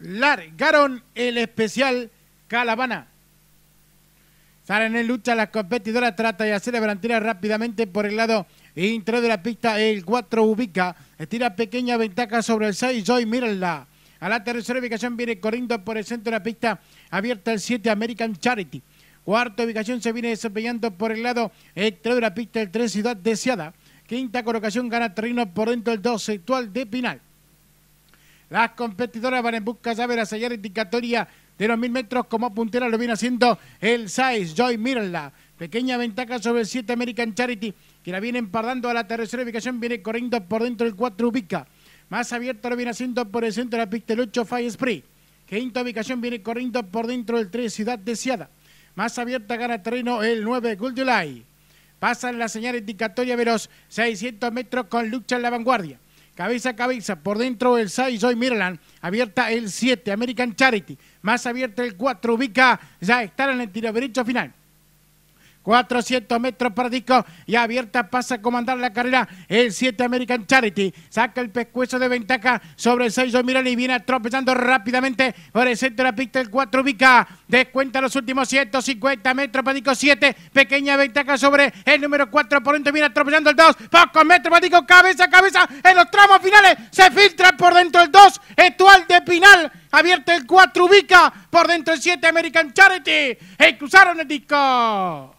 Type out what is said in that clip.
largaron el especial Calavana. Salen en lucha las competidoras, trata de hacer la rápidamente por el lado interior de la pista. El 4 ubica, estira pequeña ventaja sobre el 6, Joy, mírenla. A la tercera ubicación viene corriendo por el centro de la pista, abierta el 7, American Charity. Cuarta ubicación se viene desempeñando por el lado exterior de la pista, el 3, Ciudad Deseada. Quinta colocación gana terreno por dentro el 2, actual de Pinal. Las competidoras van en busca de la señal indicatoria de los mil metros como puntera lo viene haciendo el 6, Joy Mirla. Pequeña ventaja sobre el 7 American Charity, que la viene empardando a la tercera ubicación, viene corriendo por dentro del 4 Ubica. Más abierta lo viene haciendo por el centro de la pista el 8 Fire Spree. Quinta ubicación viene corriendo por dentro del 3 Ciudad Deseada. Más abierta gana terreno el 9 Gold July. Pasan la señal indicatoria veros 600 metros con lucha en la vanguardia. Cabeza a cabeza, por dentro del 6, hoy Mirland. Abierta el 7, American Charity. Más abierta el 4, ubica Ya estará en el tiro derecho final. 400 metros para Disco y abierta pasa a comandar la carrera el 7 American Charity saca el pescuezo de ventaja sobre el 6 Miral y viene atropellando rápidamente por el centro de la pista el 4 ubica, descuenta los últimos 150 metros para Disco 7 pequeña ventaja sobre el número 4 por dentro viene atropellando el 2 pocos metros para Disco cabeza cabeza en los tramos finales se filtra por dentro el 2 Estual de Pinal abierta el 4 ubica por dentro el 7 American Charity y cruzaron el disco